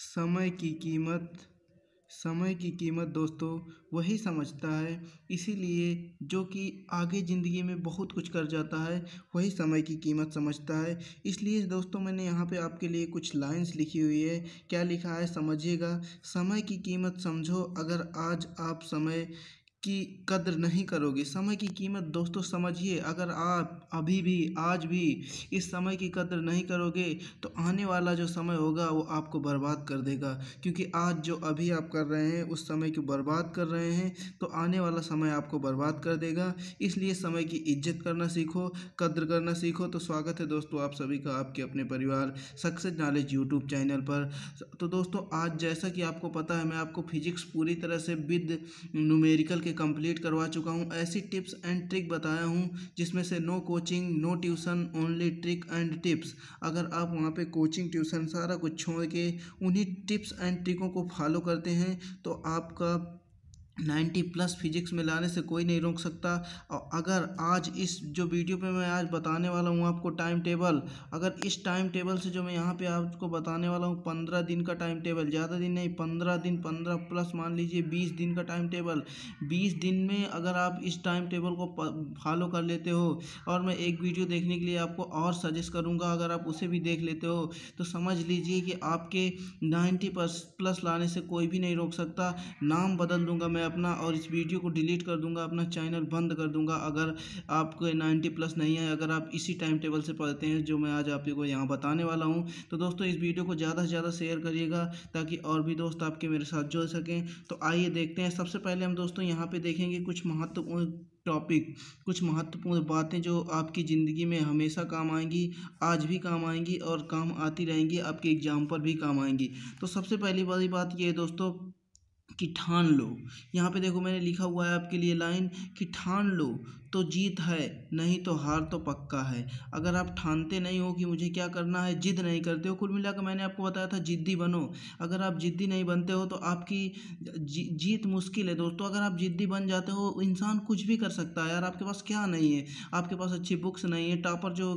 समय की कीमत समय की कीमत दोस्तों वही समझता है इसीलिए जो कि आगे ज़िंदगी में बहुत कुछ कर जाता है वही समय की कीमत समझता है इसलिए दोस्तों मैंने यहाँ पे आपके लिए कुछ लाइंस लिखी हुई है क्या लिखा है समझिएगा समय की कीमत समझो अगर आज आप समय की कदर नहीं करोगे समय की कीमत दोस्तों समझिए अगर आप अभी भी आज भी इस समय की कदर नहीं करोगे तो आने वाला जो समय होगा वो आपको बर्बाद कर देगा क्योंकि आज जो अभी आप कर रहे हैं उस समय को बर्बाद कर रहे हैं तो आने वाला समय आपको बर्बाद कर देगा इसलिए समय की इज्जत करना सीखो कदर करना सीखो तो स्वागत है दोस्तों आप सभी का आपके अपने परिवार सक्सेस नॉलेज यूट्यूब चैनल पर तो दोस्तों आज जैसा कि आपको पता है मैं आपको फिजिक्स पूरी तरह से विद न्यूमेरिकल के कंप्लीट करवा चुका हूँ ऐसी टिप्स एंड ट्रिक बताया हूँ जिसमें से no coaching no tuition only trick and tips अगर आप वहाँ पे कोचिंग ट्यूशन सारा कुछ छोड़ के उन्हीं टिप्स एंड ट्रिकों को फॉलो करते हैं तो आपका नाइन्टी प्लस फिजिक्स में लाने से कोई नहीं रोक सकता और अगर आज इस जो वीडियो पे मैं आज बताने वाला हूँ आपको टाइम टेबल अगर इस टाइम टेबल से जो मैं यहाँ पे आपको बताने वाला हूँ पंद्रह दिन का टाइम टेबल ज़्यादा दिन नहीं पंद्रह दिन पंद्रह प्लस मान लीजिए बीस दिन का टाइम टेबल बीस दिन में अगर आप इस टाइम टेबल को फॉलो कर लेते हो और मैं एक वीडियो देखने के लिए आपको और सजेस्ट करूँगा अगर आप उसे भी देख लेते हो तो समझ लीजिए कि आपके नाइन्टी प्लस लाने से कोई भी नहीं रोक सकता नाम बदल दूँगा मैं अपना और इस वीडियो को डिलीट कर दूंगा अपना चैनल बंद कर दूंगा अगर आपको नाइन्टी प्लस नहीं है अगर आप इसी टाइम टेबल से पढ़ते हैं जो मैं आज आपको यहाँ बताने वाला हूँ तो दोस्तों इस वीडियो को ज़्यादा से ज़्यादा शेयर करिएगा ताकि और भी दोस्त आपके मेरे साथ जुड़ सकें तो आइए देखते हैं सबसे पहले हम दोस्तों यहाँ पर देखेंगे कुछ महत्वपूर्ण टॉपिक कुछ महत्वपूर्ण बातें जो आपकी ज़िंदगी में हमेशा काम आएंगी आज भी काम आएंगी और काम आती रहेंगी आपके एग्ज़ाम पर भी काम आएंगी तो सबसे पहली बड़ी बात ये है दोस्तों कि ठान लो यहाँ पे देखो मैंने लिखा हुआ है आपके लिए लाइन कि ठान लो तो जीत है नहीं तो हार तो पक्का है अगर आप ठानते नहीं हो कि मुझे क्या करना है जिद नहीं करते हो कुल मिलाकर मैंने आपको बताया था जिद्दी बनो अगर आप जिद्दी नहीं बनते हो तो आपकी जी, जीत मुश्किल है दोस्तों अगर आप जिद्दी बन जाते हो इंसान कुछ भी कर सकता है यार आपके पास क्या नहीं है आपके पास अच्छी बुक्स नहीं है टॉपर जो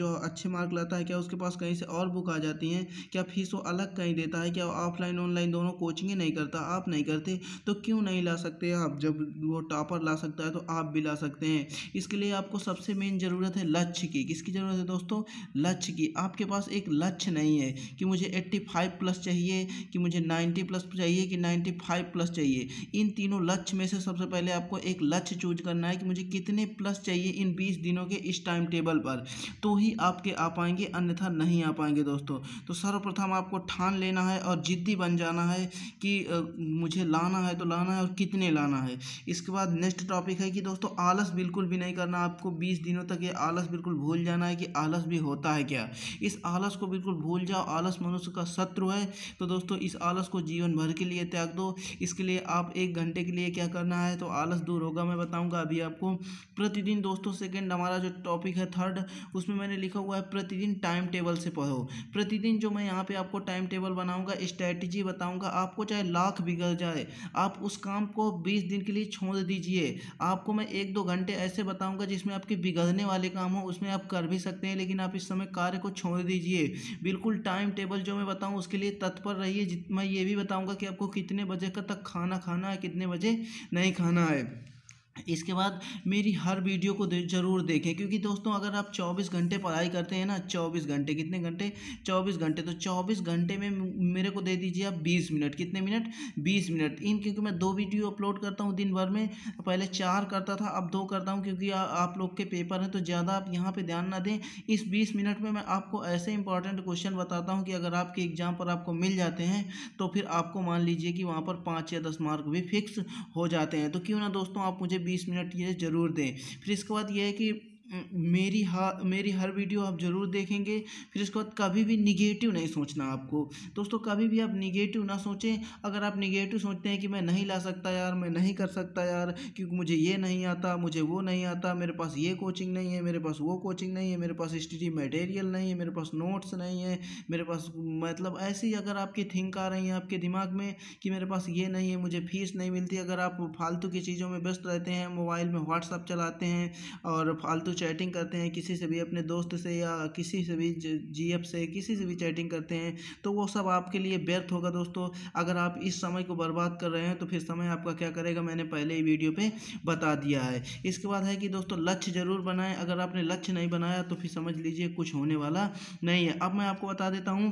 जो अच्छे मार्क लाता है क्या उसके पास कहीं से और बुक आ जाती हैं क्या फीस वो अलग कहीं देता है क्या ऑफलाइन ऑनलाइन दोनों कोचिंग नहीं करता आप नहीं करते तो क्यों नहीं ला सकते आप जब वो टॉपर ला सकता है तो आप भी ला सकते हैं इसके लिए आपको सबसे मेन ज़रूरत है लक्ष्य की किसकी ज़रूरत है दोस्तों लक्ष्य की आपके पास एक लक्ष्य नहीं है कि मुझे एट्टी प्लस चाहिए कि मुझे नाइन्टी प्लस चाहिए कि नाइन्टी प्लस चाहिए इन तीनों लक्ष्य में से सबसे पहले आपको एक लक्ष्य चूज करना है कि मुझे कितने प्लस चाहिए इन बीस दिनों के इस टाइम टेबल पर तो ही आपके आ पाएंगे अन्यथा नहीं आ पाएंगे दोस्तों तो सर्वप्रथम आपको ठान लेना है और ज़िद्दी बन जाना है कि मुझे लाना है तो लाना है और कितने लाना है इसके बाद नेक्स्ट टॉपिक है कि दोस्तों आलस बिल्कुल भी नहीं करना आपको बीस दिनों तक ये आलस बिल्कुल भूल जाना है कि आलस भी होता है क्या इस आलस को बिल्कुल भूल जाओ आलस मनुष्य का शत्रु है तो दोस्तों इस आलस को जीवन भर के लिए त्याग दो इसके लिए आप एक घंटे के लिए क्या करना है तो आलस दूर होगा मैं बताऊँगा अभी आपको प्रतिदिन दोस्तों सेकेंड हमारा जो टॉपिक है थर्ड उसमें मैंने लिखा हुआ है प्रतिदिन टाइम टेबल से पढ़ो प्रतिदिन जो मैं यहाँ पे आपको टाइम टेबल बनाऊंगा स्ट्रैटेजी बताऊंगा आपको चाहे लाख बिगड़ जाए आप उस काम को बीस दिन के लिए छोड़ दीजिए आपको मैं एक दो घंटे ऐसे बताऊँगा जिसमें आपके बिगड़ने वाले काम हो उसमें आप कर भी सकते हैं लेकिन आप इस समय कार्य को छोड़ दीजिए बिल्कुल टाइम टेबल जो मैं बताऊँ उसके लिए तत्पर रहिए मैं ये भी बताऊँगा कि आपको कितने बजे का तक खाना खाना है कितने बजे नहीं खाना है इसके बाद मेरी हर वीडियो को दे, ज़रूर देखें क्योंकि दोस्तों अगर आप 24 घंटे पढ़ाई करते हैं ना 24 घंटे कितने घंटे 24 घंटे तो 24 घंटे में मेरे को दे दीजिए आप 20 मिनट कितने मिनट 20 मिनट इन क्योंकि मैं दो वीडियो अपलोड करता हूँ दिन भर में पहले चार करता था अब दो करता हूँ क्योंकि आ, आप लोग के पेपर हैं तो ज़्यादा आप यहाँ पर ध्यान ना दें इस बीस मिनट में मैं आपको ऐसे इंपॉर्टेंट क्वेश्चन बताता हूँ कि अगर आपके एग्ज़ाम पर आपको मिल जाते हैं तो फिर आपको मान लीजिए कि वहाँ पर पाँच या दस मार्क भी फिक्स हो जाते हैं तो क्यों ना दोस्तों आप मुझे बीस मिनट ये ज़रूर दें फिर इसके बाद ये है कि मेरी हा मेरी हर वीडियो आप ज़रूर देखेंगे फिर इसके बाद कभी भी निगेटिव नहीं सोचना आपको दोस्तों कभी भी आप निगेटिव ना सोचें अगर आप निगेटिव सोचते हैं कि मैं नहीं ला सकता यार मैं नहीं कर सकता यार क्योंकि मुझे ये नहीं आता मुझे वो नहीं आता मेरे पास ये कोचिंग नहीं है मेरे पास वो कोचिंग नहीं है मेरे पास स्टडी मटेरियल नहीं है मेरे पास नोट्स नहीं है मेरे पास मतलब ऐसी अगर आपकी थिंक आ रही है आपके दिमाग में कि मेरे पास ये नहीं है मुझे फ़ीस नहीं मिलती अगर आप फालतू की चीज़ों में व्यस्त रहते हैं मोबाइल में व्हाट्सअप चलाते हैं और फालतू चैटिंग करते हैं किसी से भी अपने दोस्त से या किसी से भी जी एफ से किसी से भी चैटिंग करते हैं तो वो सब आपके लिए व्यर्थ होगा दोस्तों अगर आप इस समय को बर्बाद कर रहे हैं तो फिर समय आपका क्या करेगा मैंने पहले ही वीडियो पर बता दिया है इसके बाद है कि दोस्तों लक्ष्य ज़रूर बनाएं अगर आपने लक्ष्य नहीं बनाया तो फिर समझ लीजिए कुछ होने वाला नहीं है अब मैं आपको बता देता हूँ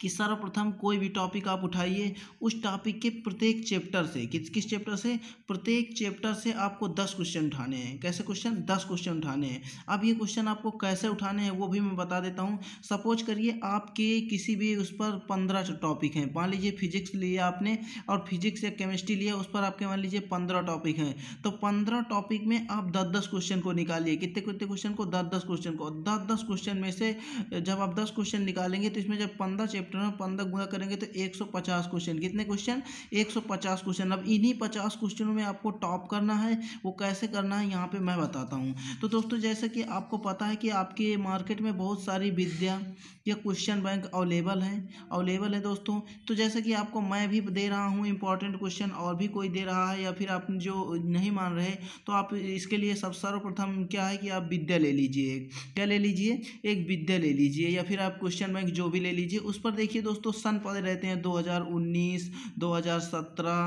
कि सर्वप्रथम कोई भी टॉपिक आप उठाइए उस टॉपिक के प्रत्येक चैप्टर से किस किस चैप्टर से प्रत्येक चैप्टर से आपको दस क्वेश्चन उठाने हैं कैसे क्वेश्चन दस क्वेश्चन उठाने हैं अब ये क्वेश्चन आपको कैसे उठाने हैं वो भी मैं बता देता हूँ सपोज करिए आपके किसी भी उस पर पंद्रह टॉपिक हैं मान लीजिए फिजिक्स लिया आपने और फिजिक्स या केमिस्ट्री लिया उस पर आपके मान लीजिए पंद्रह टॉपिक हैं तो पंद्रह टॉपिक में आप दस दस क्वेश्चन को निकालिए कितने कितने क्वेश्चन को दस दस क्वेश्चन को दस दस क्वेश्चन में से जब आप दस क्वेश्चन निकालेंगे तो इसमें जब पंद्रह था चैप्टर में पंद्रह गुणा करेंगे तो एक सौ पचास क्वेश्चन कितने क्वेश्चन एक सौ पचास क्वेश्चन अब इन्हीं पचास क्वेश्चनों में आपको टॉप करना है वो कैसे करना है यहाँ पर मैं बताता हूँ तो दोस्तों जैसे कि आपको पता है कि आपके मार्केट में बहुत सारी विद्या या क्वेश्चन बैंक अवेलेबल हैं अवेलेबल है दोस्तों तो जैसे कि आपको मैं भी दे रहा हूँ इंपॉर्टेंट क्वेश्चन और भी कोई दे रहा है या फिर आप जो नहीं मान रहे तो आप इसके लिए सब सर्वप्रथम क्या है कि आप विद्या ले लीजिए क्या ले लीजिए एक विद्या ले लीजिए या फिर आप क्वेश्चन बैंक जो भी ले लीजिए उस पर देखिए दोस्तों सन पद रहते हैं 2019, 2017,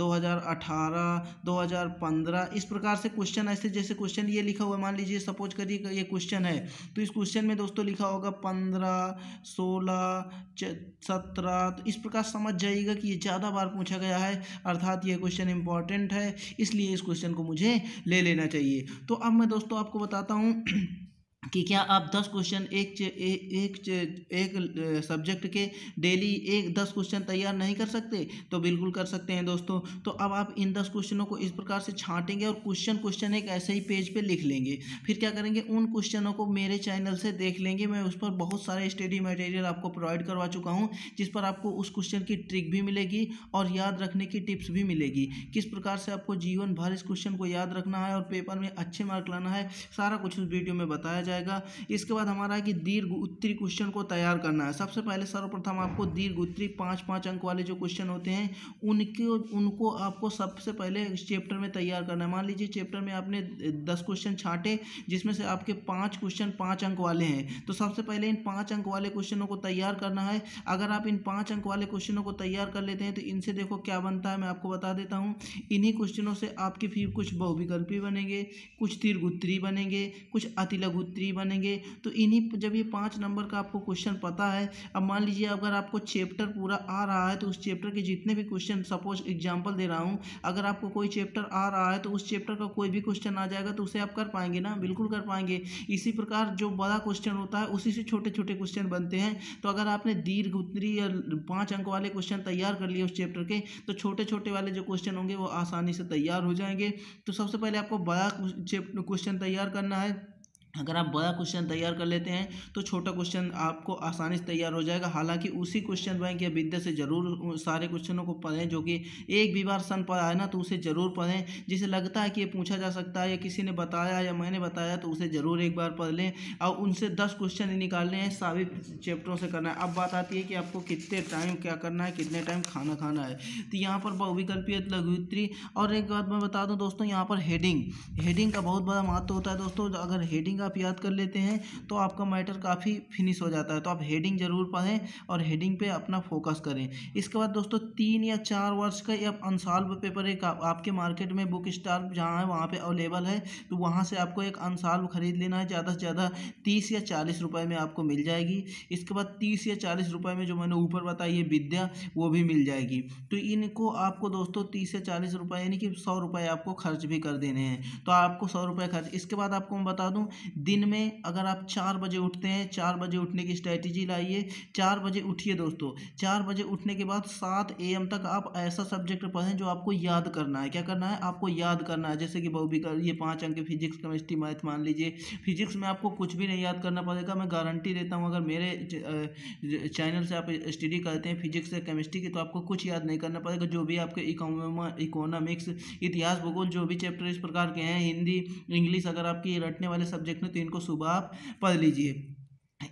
2018, 2015 इस प्रकार से क्वेश्चन ऐसे जैसे क्वेश्चन ये लिखा हुआ है मान लीजिए सपोज करिए ये क्वेश्चन है तो इस क्वेश्चन में दोस्तों लिखा होगा पंद्रह सोलह सत्रह तो इस प्रकार समझ जाइएगा कि ये ज़्यादा बार पूछा गया है अर्थात ये क्वेश्चन इंपॉर्टेंट है इसलिए इस क्वेश्चन को मुझे ले लेना चाहिए तो अब मैं दोस्तों आपको बताता हूँ कि क्या आप दस क्वेश्चन एक चे, ए, एक चे, एक सब्जेक्ट के डेली एक दस क्वेश्चन तैयार नहीं कर सकते तो बिल्कुल कर सकते हैं दोस्तों तो अब आप इन दस क्वेश्चनों को इस प्रकार से छांटेंगे और क्वेश्चन क्वेश्चन एक ऐसे ही पेज पे लिख लेंगे फिर क्या करेंगे उन क्वेश्चनों को मेरे चैनल से देख लेंगे मैं उस पर बहुत सारे स्टडी मटेरियल आपको प्रोवाइड करवा चुका हूँ जिस पर आपको उस क्वेश्चन की ट्रिक भी मिलेगी और याद रखने की टिप्स भी मिलेगी किस प्रकार से आपको जीवन भर इस क्वेश्चन को याद रखना है और पेपर में अच्छे मार्क लाना है सारा कुछ उस वीडियो में बताया जाए जाएगा इसके बाद हमारा है कि दीर्घ उत्तरी क्वेश्चन को तैयार करना है सबसे पहले सर्वप्रथम आपको दीर्घ उत्तरी पाँच पाँच अंक वाले जो क्वेश्चन होते हैं उनके उनको आपको सबसे पहले चैप्टर में तैयार करना है मान लीजिए चैप्टर में आपने दस क्वेश्चन छाटे जिसमें से आपके पाँच क्वेश्चन पाँच अंक वाले हैं तो सबसे पहले इन पाँच अंक वाले क्वेश्चनों को तैयार करना है अगर आप इन पाँच अंक वाले क्वेश्चनों को तैयार कर लेते हैं तो इनसे देखो क्या बनता है मैं आपको बता देता हूँ इन्हीं क्वेश्चनों से आपके फिर कुछ बहुविकल्पी बनेंगे कुछ उत्तरी बनेंगे कुछ अतिलघुत्री थ्री बनेंगे तो इन्हीं जब ये पाँच नंबर का आपको क्वेश्चन पता है अब मान लीजिए अगर आपको चैप्टर पूरा आ रहा है तो उस चैप्टर के जितने भी क्वेश्चन सपोज एग्जाम्पल दे रहा हूँ अगर आपको कोई चैप्टर आ रहा है तो उस चैप्टर का कोई भी क्वेश्चन आ जाएगा तो उसे आप कर पाएंगे ना बिल्कुल कर पाएंगे इसी प्रकार जो बड़ा क्वेश्चन होता है उसी से छोटे छोटे क्वेश्चन बनते हैं तो अगर आपने दीर्घ उत्तरी या पाँच अंक वाले क्वेश्चन तैयार कर लिए उस चैप्टर के तो छोटे छोटे वाले जो क्वेश्चन होंगे वो आसानी से तैयार हो जाएंगे तो सबसे पहले आपको बड़ा क्वेश्चन तैयार करना है अगर आप बड़ा क्वेश्चन तैयार कर लेते हैं तो छोटा क्वेश्चन आपको आसानी से तैयार हो जाएगा हालांकि उसी क्वेश्चन बैंक या विद्या से जरूर सारे क्वेश्चनों को पढ़ें जो कि एक भी बार सन पर आए ना तो उसे जरूर पढ़ें जिसे लगता है कि ये पूछा जा सकता है या किसी ने बताया या मैंने बताया तो उसे ज़रूर एक बार पढ़ लें और उनसे दस क्वेश्चन ही निकालने हैं सभी चैप्टरों से करना है अब बात आती है कि आपको कितने टाइम क्या करना है कितने टाइम खाना खाना है तो यहाँ पर बहुविकल्पीय लघुत्री और एक बात मैं बता दूँ दोस्तों यहाँ पर हेडिंग हेडिंग का बहुत बड़ा महत्व होता है दोस्तों अगर हेडिंग का आप याद कर लेते हैं तो आपका मैटर काफ़ी फिनिश हो जाता है तो आप हेडिंग जरूर पढ़ें और हेडिंग पे अपना फोकस करें इसके बाद दोस्तों तीन या चार वर्ष का या अनसाल्व पेपर एक आपके मार्केट में बुक स्टार जहाँ है वहाँ पर अवेलेबल है तो वहाँ से आपको एक अनसाल्व खरीद लेना है ज़्यादा से ज़्यादा तीस या चालीस रुपये में आपको मिल जाएगी इसके बाद तीस या चालीस रुपये में जो मैंने ऊपर बताई है विद्या वो भी मिल जाएगी तो इनको आपको दोस्तों तीस या चालीस रुपये यानी कि सौ रुपये आपको खर्च भी कर देने हैं तो आपको सौ रुपये खर्च इसके बाद आपको मैं बता दूं दिन में अगर आप चार बजे उठते हैं चार बजे उठने की स्ट्रैटेजी लाइए चार बजे उठिए दोस्तों चार बजे उठने के बाद सात ए एम तक आप ऐसा सब्जेक्ट पढ़ें जो आपको याद करना है क्या करना है आपको याद करना है जैसे कि बहुबी ये पाँच अंक फिजिक्स केमिस्ट्री मैथ मान लीजिए फिजिक्स में आपको कुछ भी नहीं याद करना पड़ेगा मैं गारंटी देता हूँ अगर मेरे चैनल से आप स्टडी करते हैं फिजिक्स या केमिस्ट्री की तो आपको कुछ याद नहीं करना पड़ेगा जो भी आपके इकोनॉमिक्स इतिहास भूगोल जो भी चैप्टर इस प्रकार के हैं हिंदी इंग्लिश अगर आपकी रटने वाले सब्जेक्ट में तो इनको सुबह आप पढ़ लीजिए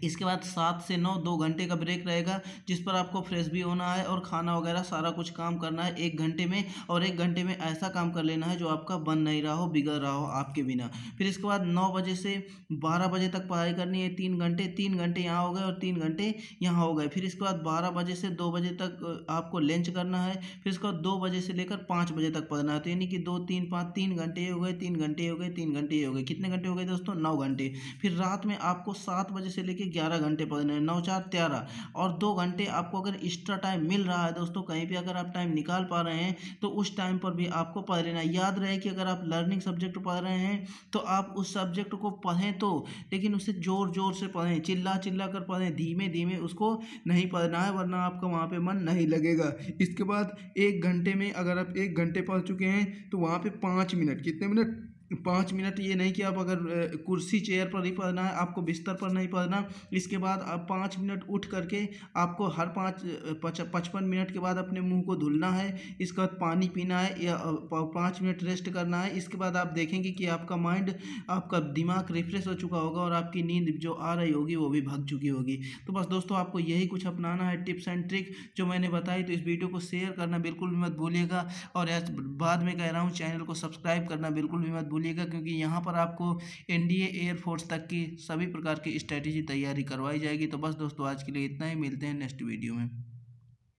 इसके बाद सात से नौ दो घंटे का ब्रेक रहेगा जिस पर आपको फ्रेश भी होना है और खाना वगैरह सारा कुछ काम करना है एक घंटे में और एक घंटे में ऐसा काम कर लेना है जो आपका बन नहीं रहा हो बिगड़ रहा हो आपके बिना फिर इसके बाद नौ बजे से बारह बजे तक पढ़ाई करनी है तीन घंटे तीन घंटे यहाँ हो गए और तीन घंटे यहाँ हो गए फिर इसके बाद बारह बजे से दो बजे तक आपको लंच करना है फिर इसके बाद दो बजे से लेकर पाँच बजे तक पढ़ना है तो यानी कि दो तीन पाँच तीन घंटे हो गए तीन घंटे हो गए तीन घंटे हो गए कितने घंटे हो गए दोस्तों नौ घंटे फिर रात में आपको सात बजे से लेके ग्यारह घंटे पकड़ने नौ चार तेरह और दो घंटे आपको अगर एक्स्ट्रा टाइम मिल रहा है दोस्तों कहीं भी अगर आप टाइम निकाल पा रहे हैं तो उस टाइम पर भी आपको पढ़ लेना याद रहे कि अगर आप लर्निंग सब्जेक्ट पढ़ रहे हैं तो आप उस सब्जेक्ट को पढ़ें तो लेकिन उसे ज़ोर ज़ोर से पढ़ें चिल्ला चिल्ला कर पढ़ें धीमे धीमे उसको नहीं पढ़ना है वरना आपका वहाँ पर मन नहीं लगेगा इसके बाद एक घंटे में अगर आप एक घंटे पढ़ चुके हैं तो वहाँ पर पाँच मिनट कितने मिनट पाँच मिनट ये नहीं कि आप अगर कुर्सी चेयर पर ही पढ़ना है आपको बिस्तर पर नहीं पढ़ना इसके बाद आप पाँच मिनट उठ करके आपको हर पाँच पचपन मिनट के बाद अपने मुंह को धुलना है इसके बाद पानी पीना है या पाँच मिनट रेस्ट करना है इसके बाद आप देखेंगे कि आपका माइंड आपका दिमाग रिफ्रेश हो चुका होगा और आपकी नींद जो आ रही होगी वो भी भाग चुकी होगी तो बस दोस्तों आपको यही कुछ अपनाना है टिप्स एंड ट्रिक जो मैंने बताई तो इस वीडियो को शेयर करना बिल्कुल भी मत भूलिएगा और बाद में कह रहा हूँ चैनल को सब्सक्राइब करना बिल्कुल भी मत भूलिए भूलिएगा क्योंकि यहाँ पर आपको इंडिया एयरफोर्स तक की सभी प्रकार की स्ट्रैटेजी तैयारी करवाई जाएगी तो बस दोस्तों आज के लिए इतना ही मिलते हैं नेक्स्ट वीडियो में